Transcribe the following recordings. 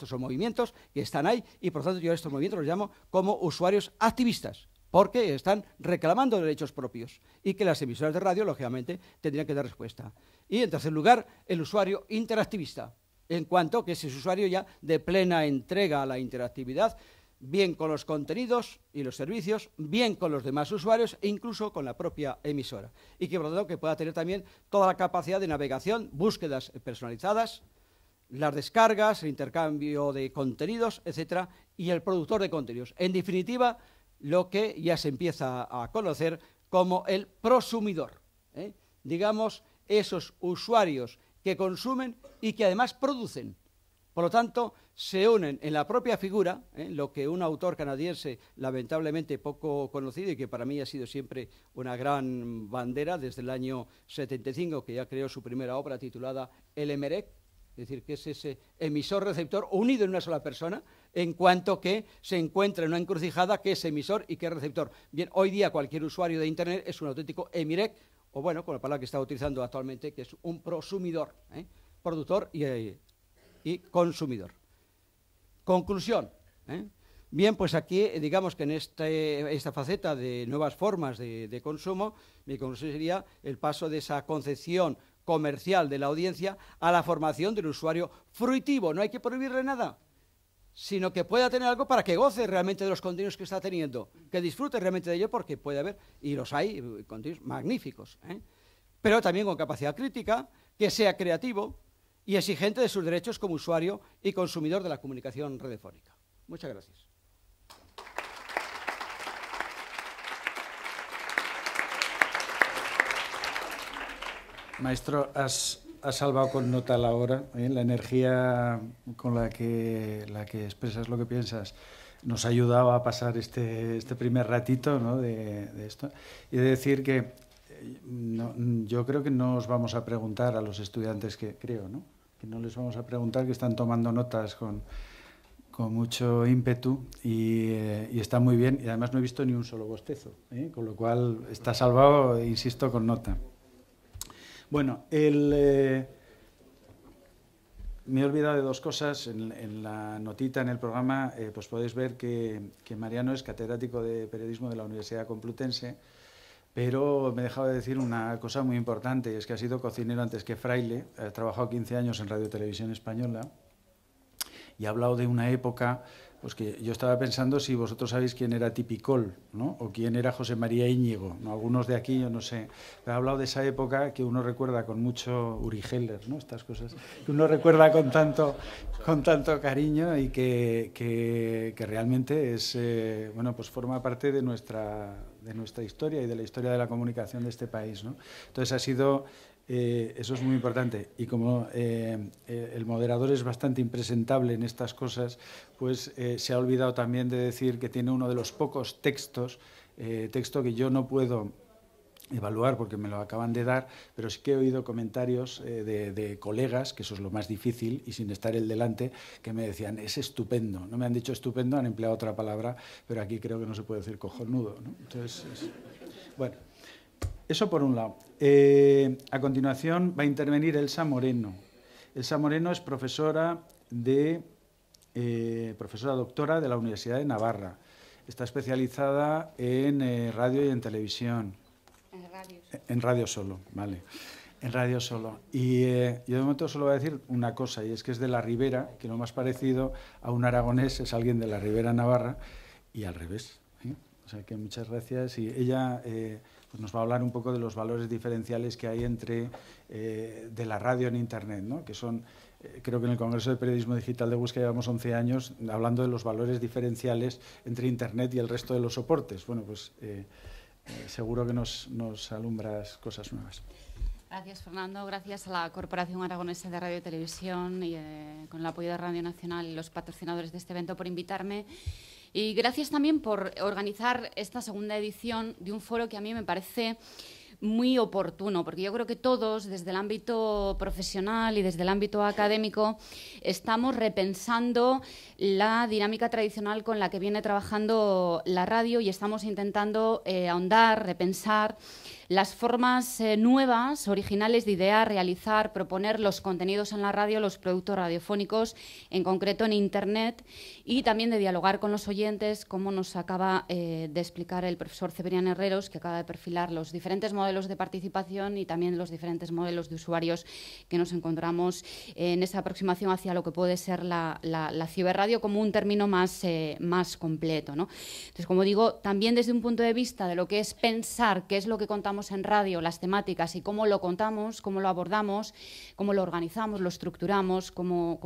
Estos son movimientos que están ahí y por lo tanto yo a estos movimientos los llamo como usuarios activistas porque están reclamando derechos propios y que las emisoras de radio, lógicamente, tendrían que dar respuesta. Y, en tercer lugar, el usuario interactivista, en cuanto que es ese usuario ya de plena entrega a la interactividad, bien con los contenidos y los servicios, bien con los demás usuarios e incluso con la propia emisora. Y que, por lo tanto, que pueda tener también toda la capacidad de navegación, búsquedas personalizadas, las descargas, el intercambio de contenidos, etcétera, y el productor de contenidos. En definitiva, lo que ya se empieza a conocer como el prosumidor. ¿eh? Digamos, esos usuarios que consumen y que además producen. Por lo tanto, se unen en la propia figura, ¿eh? lo que un autor canadiense lamentablemente poco conocido y que para mí ha sido siempre una gran bandera desde el año 75, que ya creó su primera obra titulada El Emerec, es decir, que es ese emisor-receptor unido en una sola persona, en cuanto que se encuentra en una encrucijada que es emisor y que es receptor. Bien, hoy día cualquier usuario de Internet es un auténtico emirec, o bueno, con la palabra que está utilizando actualmente, que es un prosumidor, ¿eh? productor eh, y, consumidor. Conclusión. ¿eh? Bien, pues aquí, digamos que en este, esta faceta de nuevas formas de, de consumo, mi conclusión sería el paso de esa concepción comercial de la audiencia a la formación del usuario fruitivo. No hay que prohibirle nada, sino que pueda tener algo para que goce realmente de los contenidos que está teniendo, que disfrute realmente de ello, porque puede haber, y los hay, eh, contenidos magníficos, ¿eh? pero también con capacidad crítica, que sea creativo y exigente de sus derechos como usuario y consumidor de la comunicación redefónica. Muchas gracias. Maestro, has, salvado con nota la hora, ¿eh? la energía con la que, la que expresas lo que piensas nos ha ayudado a pasar este, este primer ratito de, esto. Y de decir que eh, yo creo que no os vamos a preguntar a los estudiantes que creo, ¿no? que no les vamos a preguntar, que están tomando notas con, mucho ímpetu eh, y, está muy bien. Y además no he visto ni un solo bostezo, con lo cual está salvado, insisto, con nota. Bueno, eh, me he olvidado de dos cosas. En, la notita, en el programa, eh, pues podéis ver que, que, Mariano es catedrático de periodismo de la Universidad Complutense, pero me he dejado de decir una cosa muy importante, y es que ha sido cocinero antes que fraile, ha trabajado 15 años en Radio Televisión Española y ha hablado de una época pues que yo estaba pensando si vosotros sabéis quién era Tipicol, ¿no? O quién era José María Íñigo, Algunos de aquí, yo no sé. Pero ha hablado de esa época que uno recuerda con mucho Uri Heller, ¿no? Estas cosas que uno recuerda con tanto, con tanto cariño y que, realmente es, eh, bueno, pues forma parte de nuestra, de nuestra historia y de la historia de la comunicación de este país, Entonces ha sido eh, eso es muy importante. Y como eh, eh, el moderador es bastante impresentable en estas cosas, pues se ha olvidado también de decir que tiene uno de los pocos textos, texto que yo no puedo evaluar porque me lo acaban de dar, pero sí que he oído comentarios de, colegas, que eso es lo más difícil, y sin estar el delante, que me decían, es estupendo. No me han dicho estupendo, han empleado otra palabra, pero aquí creo que no se puede decir cojonudo. ¿no? Entonces, bueno. Eso por un lado. Eh, a continuación va a intervenir Elsa Moreno. Elsa Moreno es profesora de eh, profesora doctora de la Universidad de Navarra. Está especializada en eh, radio y en televisión. En radio. En radio solo, vale. En radio solo. Y yo de momento solo voy a decir una cosa, y es que es de la Ribera, que lo más parecido a un aragonés es alguien de la Ribera Navarra, y al revés que muchas gracias. Y ella eh, pues nos va a hablar un poco de los valores diferenciales que hay entre eh, de la radio en Internet, que son, eh, creo que en el Congreso de Periodismo Digital de búsqueda llevamos 11 años hablando de los valores diferenciales entre Internet y el resto de los soportes. Bueno, pues seguro que nos, alumbras cosas nuevas. Gracias, Fernando. Gracias a la Corporación Aragonesa de Radio y Televisión y con el apoyo de Radio Nacional y los patrocinadores de este evento por invitarme. Y gracias también por organizar esta segunda edición de un foro que a mí me parece muy oportuno, porque yo creo que todos, desde el ámbito profesional y desde el ámbito académico, estamos repensando la dinámica tradicional con la que viene trabajando la radio y estamos intentando eh, ahondar, repensar las formas eh, nuevas, originales de idear, realizar, proponer los contenidos en la radio, los productos radiofónicos, en concreto en Internet, y también de dialogar con los oyentes, como nos acaba eh, de explicar el profesor Cebrián Herreros, que acaba de perfilar los diferentes modelos de participación y también los diferentes modelos de usuarios que nos encontramos en esa aproximación hacia lo que puede ser la, la, ciberradio como un término más, eh, más completo. Entonces, como digo, también desde un punto de vista de lo que es pensar qué es lo que contamos en radio, las temáticas y cómo lo contamos, cómo lo abordamos, cómo lo organizamos, lo estructuramos, cómo,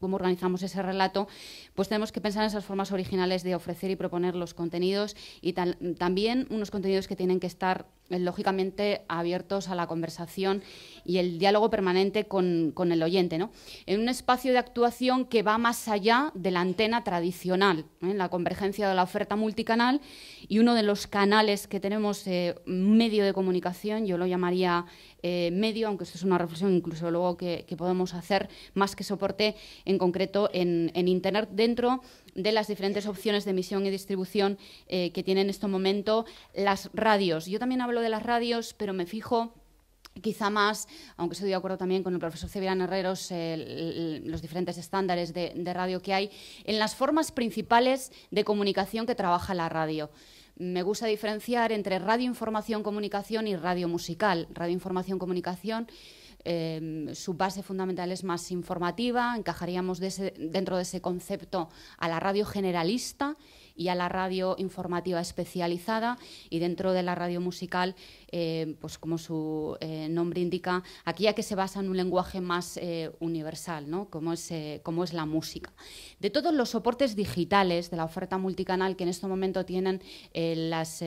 organizamos ese relato, pues tenemos que pensar en esas formas originales de ofrecer y proponer los contenidos y también unos contenidos que tienen que estar lógicamente abiertos a la conversación y el diálogo permanente con, el oyente, ¿no? en un espacio de actuación que va más allá de la antena tradicional, en ¿eh? la convergencia de la oferta multicanal y uno de los canales que tenemos eh, medio de comunicación, yo lo llamaría eh, medio, aunque esto es una reflexión incluso luego que, podemos hacer más que soporte en concreto en, Internet dentro de las diferentes opciones de emisión y distribución eh, que tienen en este momento las radios. Yo también hablo de las radios, pero me fijo quizá más, aunque estoy de acuerdo también con el profesor Cebrián Herreros, eh, los diferentes estándares de radio que hay, en las formas principales de comunicación que trabaja la radio me gusta diferenciar entre radio información comunicación y radio musical. Radio información comunicación, em, su base fundamental es más informativa, encajaríamos dentro de ese concepto a la radio generalista y a la radio informativa especializada y dentro de la radio musical, eh, pues como su eh, nombre indica, aquí ya que se basa en un lenguaje más eh, universal, como, es, como es la música. De todos los soportes digitales de la oferta multicanal que en este momento tienen las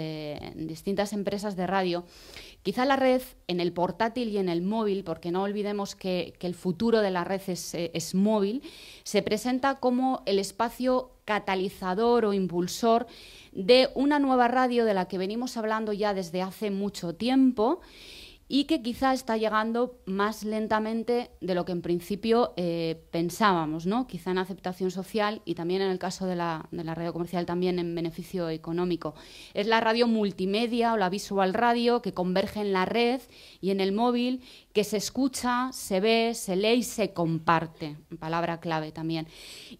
distintas empresas de radio, quizá la red en el portátil y en el móvil, porque no olvidemos que, el futuro de la red es móvil, se presenta como el espacio catalizador o impulsor de una nueva radio de la que venimos hablando ya desde hace mucho tiempo y que quizá está llegando más lentamente de lo que en principio eh, pensábamos, ¿no? quizá en aceptación social y también en el caso de la, de la, radio comercial también en beneficio económico. Es la radio multimedia o la visual radio que converge en la red y en el móvil que se escucha, se ve, se lee y se comparte, palabra clave también.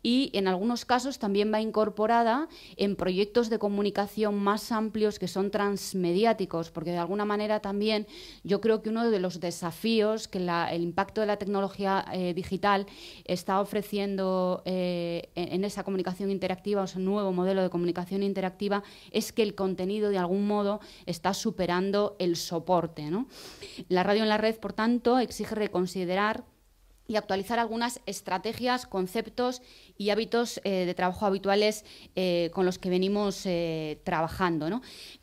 Y en algunos casos también va incorporada en proyectos de comunicación más amplios que son transmediáticos, porque de alguna manera también yo creo que uno de los desafíos que el impacto de la tecnología eh, digital está ofreciendo eh, en esa comunicación interactiva, o sea, nuevo modelo de comunicación interactiva, es que el contenido de algún modo está superando el soporte. ¿no? La radio en la red, por tanto, tanto, exige reconsiderar y actualizar algunas estrategias, conceptos y hábitos eh, de trabajo habituales eh, con los que venimos eh, trabajando.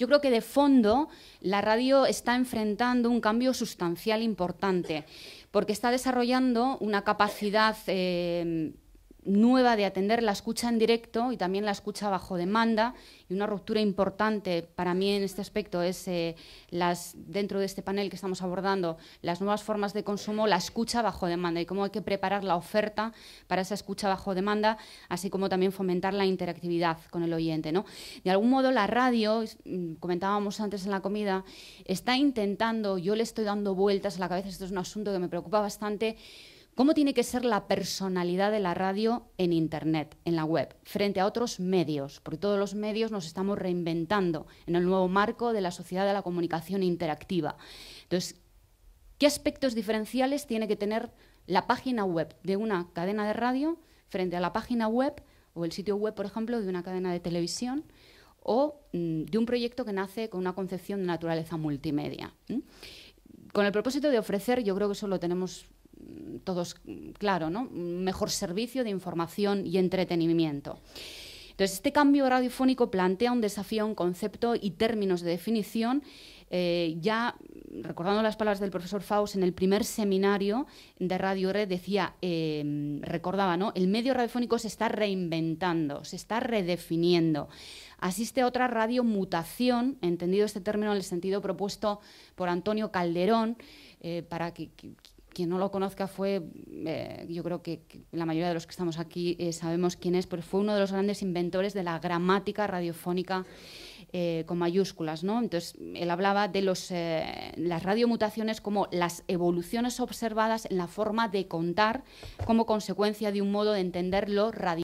Yo creo que de fondo la radio está enfrentando un cambio sustancial importante, porque está desarrollando una capacidad nueva de atender la escucha en directo y también la escucha bajo demanda. Y una ruptura importante para mí en este aspecto es eh, las, dentro de este panel que estamos abordando, las nuevas formas de consumo, la escucha bajo demanda y cómo hay que preparar la oferta para esa escucha bajo demanda, así como también fomentar la interactividad con el oyente. ¿no? De algún modo la radio, mm, comentábamos antes en la comida, está intentando, yo le estoy dando vueltas a la cabeza, esto es un asunto que me preocupa bastante, ¿Cómo tiene que ser la personalidad de la radio en Internet, en la web, frente a otros medios? Porque todos los medios nos estamos reinventando en el nuevo marco de la sociedad de la comunicación interactiva. Entonces, ¿qué aspectos diferenciales tiene que tener la página web de una cadena de radio frente a la página web o el sitio web, por ejemplo, de una cadena de televisión o mm, de un proyecto que nace con una concepción de naturaleza multimedia? Con el propósito de ofrecer, yo creo que eso lo tenemos Mm, todos mm, claro, ¿no? mejor servicio de información y entretenimiento. Entonces, este cambio radiofónico plantea un desafío, un concepto y términos de definición. Eh, ya mm, recordando las palabras del profesor Faust en el primer seminario de Radio Red decía, em, recordaba, ¿no? El medio radiofónico se está reinventando, se está redefiniendo. Asiste a otra radiomutación, entendido este término en el sentido propuesto por Antonio Calderón, eh, para que quien no lo conozca fue, eh, yo creo que, la mayoría de los que estamos aquí eh, sabemos quién es, pero fue uno de los grandes inventores de la gramática radiofónica eh, con mayúsculas. ¿no? Entonces, él hablaba de los, las radiomutaciones como las evoluciones observadas en la forma de contar como consecuencia de un modo de entender lo radio.